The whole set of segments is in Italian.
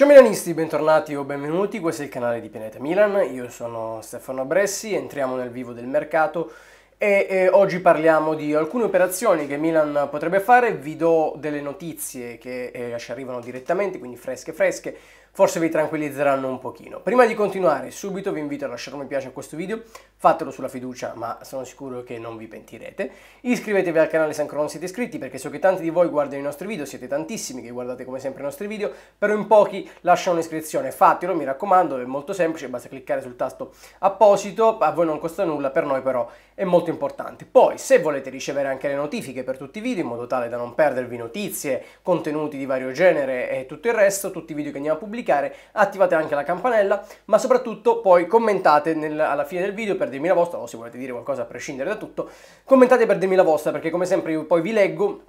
Ciao Milanisti, bentornati o benvenuti, questo è il canale di Pianeta Milan, io sono Stefano Bressi, entriamo nel vivo del mercato e, e oggi parliamo di alcune operazioni che Milan potrebbe fare, vi do delle notizie che eh, ci arrivano direttamente, quindi fresche fresche, forse vi tranquillizzeranno un pochino. Prima di continuare, subito vi invito a lasciare un mi piace a questo video, fatelo sulla fiducia, ma sono sicuro che non vi pentirete. Iscrivetevi al canale se ancora non siete iscritti, perché so che tanti di voi guardano i nostri video, siete tantissimi che guardate come sempre i nostri video, però in pochi lasciano un'iscrizione, fatelo, mi raccomando, è molto semplice, basta cliccare sul tasto apposito, a voi non costa nulla, per noi però è molto importante. Poi, se volete ricevere anche le notifiche per tutti i video, in modo tale da non perdervi notizie, contenuti di vario genere e tutto il resto, tutti i video che andiamo a pubblicare, attivate anche la campanella, ma soprattutto poi commentate nel, alla fine del video per dirmi la vostra, o se volete dire qualcosa a prescindere da tutto, commentate per dirmi la vostra, perché come sempre io poi vi leggo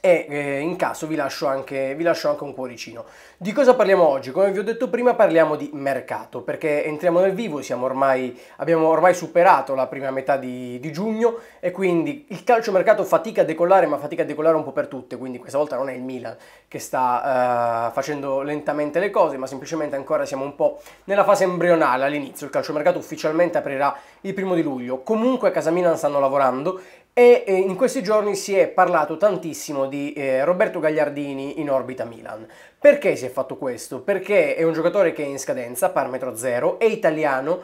e eh, in caso vi lascio, anche, vi lascio, anche, un cuoricino. Di cosa parliamo oggi? Come vi ho detto prima parliamo di mercato perché entriamo nel vivo, ormai, abbiamo ormai superato la prima metà di, di giugno e quindi il calciomercato fatica a decollare ma fatica a decollare un po' per tutte, quindi questa volta non è il Milan che sta eh, facendo lentamente le cose ma semplicemente ancora siamo un po' nella fase embrionale all'inizio, il calciomercato ufficialmente aprirà il primo di luglio, comunque a casa Milan stanno lavorando e eh, in questi giorni si è parlato tantissimo di eh, Roberto Gagliardini in orbita Milan. Perché si è fatto questo? Perché è un giocatore che è in scadenza, parametro zero, è italiano,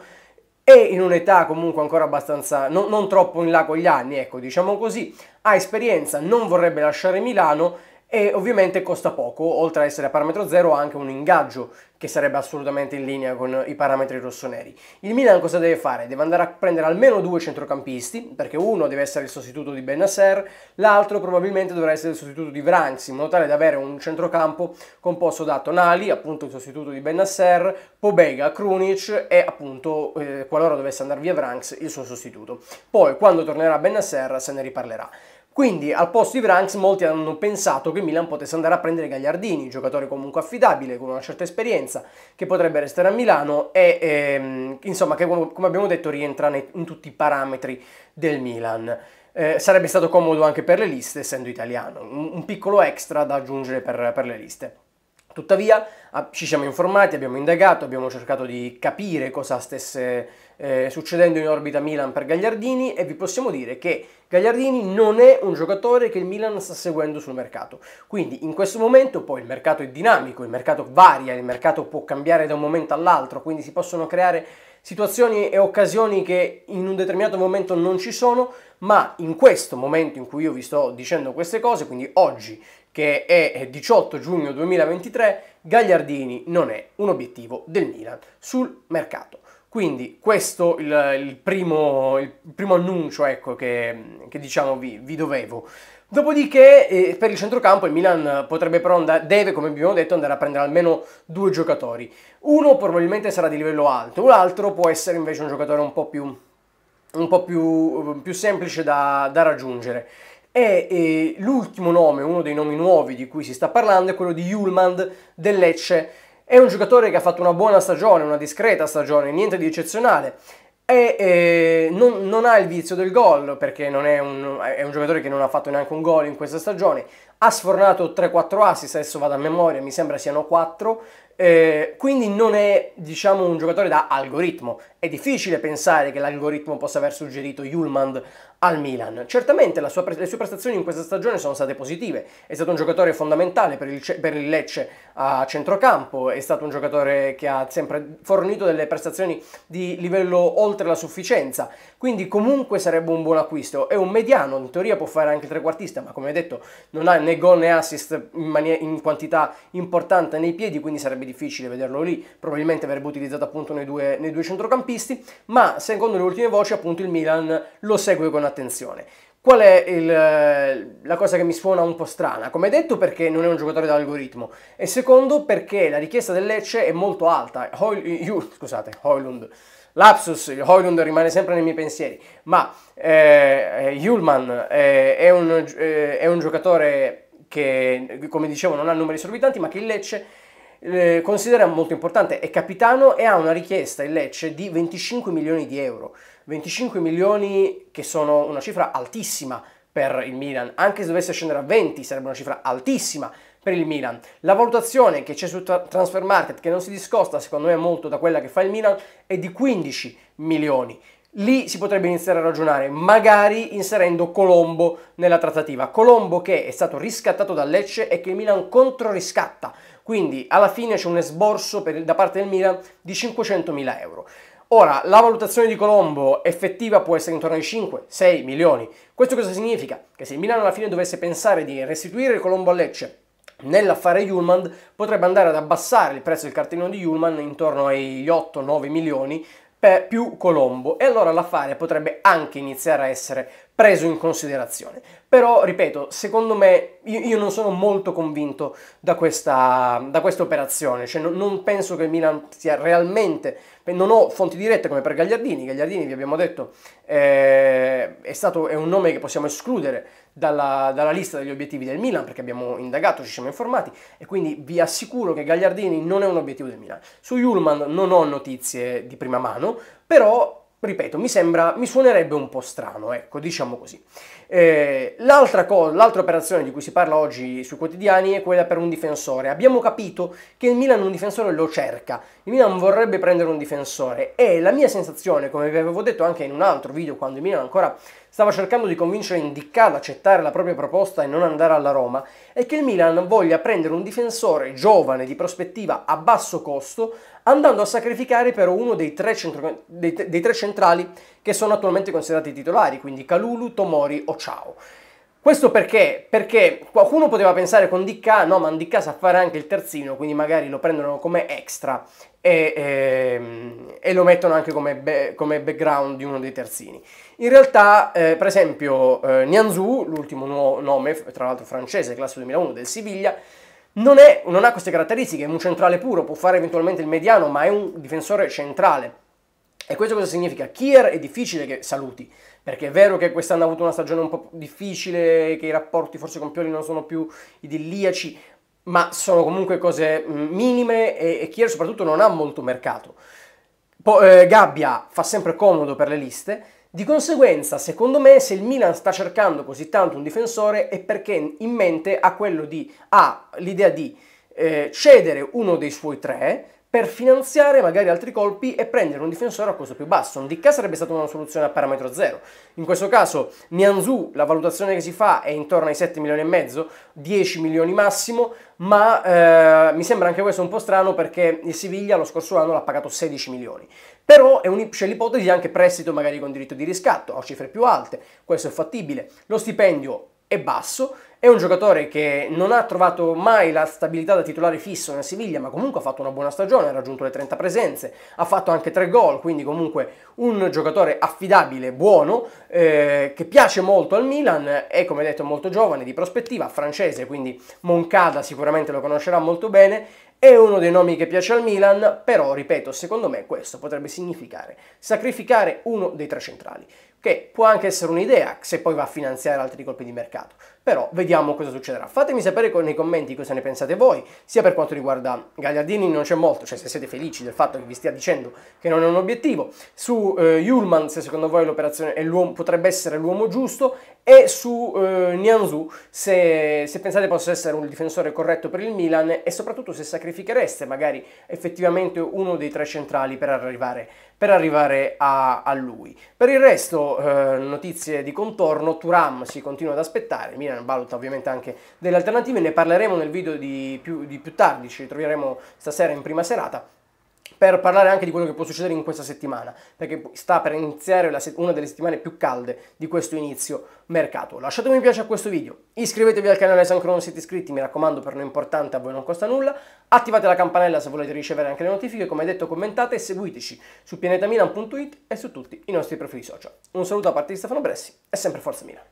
è in un'età comunque ancora abbastanza, no, non troppo in là con gli anni, ecco, diciamo così, ha esperienza, non vorrebbe lasciare Milano e ovviamente costa poco, oltre ad essere a parametro zero ha anche un ingaggio che sarebbe assolutamente in linea con i parametri rossoneri. Il Milan cosa deve fare? Deve andare a prendere almeno due centrocampisti, perché uno deve essere il sostituto di Benasser, l'altro probabilmente dovrà essere il sostituto di Vranks, in modo tale da avere un centrocampo composto da Tonali, appunto il sostituto di Benasser, Pobega, Krunic e appunto, eh, qualora dovesse andare via Vranks, il suo sostituto. Poi, quando tornerà Benasser, se ne riparlerà. Quindi al posto di Vranks molti hanno pensato che Milan potesse andare a prendere Gagliardini, giocatore comunque affidabile, con una certa esperienza, che potrebbe restare a Milano e ehm, insomma che come abbiamo detto rientra in tutti i parametri del Milan. Eh, sarebbe stato comodo anche per le liste, essendo italiano, un, un piccolo extra da aggiungere per, per le liste. Tuttavia ah, ci siamo informati, abbiamo indagato, abbiamo cercato di capire cosa stesse eh, succedendo in orbita Milan per Gagliardini e vi possiamo dire che Gagliardini non è un giocatore che il Milan sta seguendo sul mercato. Quindi in questo momento poi il mercato è dinamico, il mercato varia, il mercato può cambiare da un momento all'altro, quindi si possono creare situazioni e occasioni che in un determinato momento non ci sono, ma in questo momento in cui io vi sto dicendo queste cose, quindi oggi che è 18 giugno 2023, Gagliardini non è un obiettivo del Milan sul mercato. Quindi questo il, il, primo, il primo, annuncio ecco, che, che diciamo vi, vi, dovevo. Dopodiché eh, per il centrocampo il Milan potrebbe però andare, deve come abbiamo detto andare a prendere almeno due giocatori. Uno probabilmente sarà di livello alto, l'altro può essere invece un giocatore un po' più, un po più, più semplice da, da raggiungere. E eh, l'ultimo nome, uno dei nomi nuovi di cui si sta parlando, è quello di Hulmand del Lecce è un giocatore che ha fatto una buona stagione, una discreta stagione, niente di eccezionale. E, eh, non, non, ha il vizio del gol perché è un, è, un, giocatore che non ha fatto neanche un gol in questa stagione. Ha sfornato 3-4 assist, adesso vado a memoria, mi sembra siano 4. Eh, quindi non è diciamo un giocatore da algoritmo, è difficile pensare che l'algoritmo possa aver suggerito Julmand al Milan. Certamente pre- le sue prestazioni in questa stagione sono state positive, è stato un giocatore fondamentale per il, ce- per il, Lecce a centrocampo, è stato un giocatore che ha sempre fornito delle prestazioni di livello oltre la sufficienza, quindi comunque sarebbe un buon acquisto. È un mediano, in teoria può fare anche trequartista, ma come detto non ha né gol né assist in, mani- in quantità importante nei piedi, quindi sarebbe difficile vederlo lì, probabilmente avrebbe utilizzato appunto nei due, nei due centrocampisti centrocampisti, ma secondo le ultime voci appunto il Milan lo segue con attenzione. Qual è il, eh, la cosa che mi suona un po' strana? Come detto perché non è un giocatore d'algoritmo e secondo perché la richiesta del Lecce è molto alta. Hoil, scusate, Hoylund, lapsus, Hoylund rimane sempre nei miei pensieri, ma eh, Hulman eh, eh, è, un, eh, è un giocatore che, come dicevo, non ha numeri esorbitanti ma che il Lecce eh, considera molto importante, è capitano e ha una richiesta in Lecce di 25 milioni di euro. 25 milioni che sono una cifra altissima per il Milan, anche se dovesse scendere a 20 sarebbe una cifra altissima per il Milan. La valutazione che c'è su Transfer Market, che non si discosta secondo me molto da quella che fa il Milan, è di 15 milioni. Lì si potrebbe iniziare a ragionare, magari inserendo Colombo nella trattativa. Colombo che è stato riscattato da Lecce e che il Milan controriscatta quindi alla fine c'è un esborso per, da parte del Milan di 500.000 euro. Ora, la valutazione di Colombo effettiva può essere intorno ai 5-6 milioni. Questo cosa significa? Che se il Milan alla fine dovesse pensare di restituire Colombo a Lecce nell'affare Julman potrebbe andare ad abbassare il prezzo del cartellino di Julman intorno agli 8-9 milioni per più Colombo e allora l'affare potrebbe anche iniziare a essere preso in considerazione. Però, ripeto, secondo me io, io non sono molto convinto da questa, operazione, cioè non, non, penso che il Milan sia realmente... Non ho fonti dirette come per Gagliardini, Gagliardini vi abbiamo detto eh, è, stato, è un nome che possiamo escludere dalla, dalla, lista degli obiettivi del Milan perché abbiamo indagato, ci siamo informati e quindi vi assicuro che Gagliardini non è un obiettivo del Milan. Su Yulman non ho notizie di prima mano, però ripeto, mi sembra, mi suonerebbe un po' strano, ecco, diciamo così. Eh, l'altra, cosa, l'altra operazione di cui si parla oggi sui quotidiani è quella per un difensore. Abbiamo capito che il Milan un difensore lo cerca, il Milan vorrebbe prendere un difensore e la mia sensazione, come vi avevo detto anche in un altro video quando il Milan ancora stava cercando di convincere Indica ad accettare la propria proposta e non andare alla Roma, è che il Milan voglia prendere un difensore giovane di prospettiva a basso costo andando a sacrificare però uno dei tre, centro, dei, dei tre centrali che sono attualmente considerati titolari, quindi Calulu, Tomori o Ciao. Questo perché? Perché qualcuno poteva pensare con Dicca, no ma Dicca sa fare anche il terzino, quindi magari lo prendono come extra e, e, ehm, e lo mettono anche come, be, come, background di uno dei terzini. In realtà, eh, per esempio, eh, Nianzou, l'ultimo nuovo nome, tra l'altro francese, classe 2001 del Siviglia, non, non ha queste caratteristiche, è un centrale puro, può fare eventualmente il mediano, ma è un difensore centrale e questo cosa significa? Kier è difficile che saluti, perché è vero che quest'anno ha avuto una stagione un po' difficile, che i rapporti forse con Pioli non sono più idilliaci, ma sono comunque cose mm, minime e, e Kier soprattutto non ha molto mercato. Po, eh, Gabbia fa sempre comodo per le liste, di conseguenza secondo me se il Milan sta cercando così tanto un difensore è perché in mente ha, di, ha l'idea di eh, cedere uno dei suoi tre, per finanziare magari altri colpi e prendere un difensore a costo più basso. Ndicka sarebbe stata una soluzione a parametro zero. In questo caso Nianzu, la valutazione che si fa è intorno ai 7 milioni e mezzo, 10 milioni massimo, ma eh, mi sembra anche questo un po' strano perché il Siviglia lo scorso anno l'ha pagato 16 milioni. Però c'è l'ipotesi anche prestito magari con diritto di riscatto, a cifre più alte, questo è fattibile. Lo stipendio è basso è un giocatore che non ha trovato mai la stabilità da titolare fisso nel Siviglia, ma comunque ha fatto una buona stagione, ha raggiunto le 30 presenze, ha fatto anche 3 gol, quindi comunque un giocatore affidabile, buono, eh, che piace molto al Milan, è come detto molto giovane, di prospettiva, francese, quindi Moncada sicuramente lo conoscerà molto bene è uno dei nomi che piace al Milan, però ripeto, secondo me questo potrebbe significare sacrificare uno dei tre centrali, che può anche essere un'idea se poi va a finanziare altri colpi di mercato. Però vediamo cosa succederà. Fatemi sapere nei commenti cosa ne pensate voi, sia per quanto riguarda Gagliardini non c'è molto, cioè se siete felici del fatto che vi stia dicendo che non è un obiettivo, su eh, Yulman se secondo voi l'operazione è l'uomo, potrebbe essere l'uomo giusto e su eh, Nianzu se, se pensate possa essere un difensore corretto per il Milan e soprattutto se sacrificare sacrifichereste magari effettivamente uno dei tre centrali per arrivare, per arrivare a, a, lui. Per il resto, eh, notizie di contorno, Turam si continua ad aspettare, Milan valuta ovviamente anche delle alternative, ne parleremo nel video di più, di più tardi, ci ritroveremo stasera in prima serata per parlare anche di quello che può succedere in questa settimana, perché sta per iniziare una delle settimane più calde di questo inizio mercato. Lasciatemi un piace a questo video, iscrivetevi al canale se ancora non siete iscritti, mi raccomando per noi è importante, a voi non costa nulla, attivate la campanella se volete ricevere anche le notifiche, come detto commentate e seguiteci su pianetamilan.it e su tutti i nostri profili social. Un saluto da parte di Stefano Bressi e sempre Forza Milan!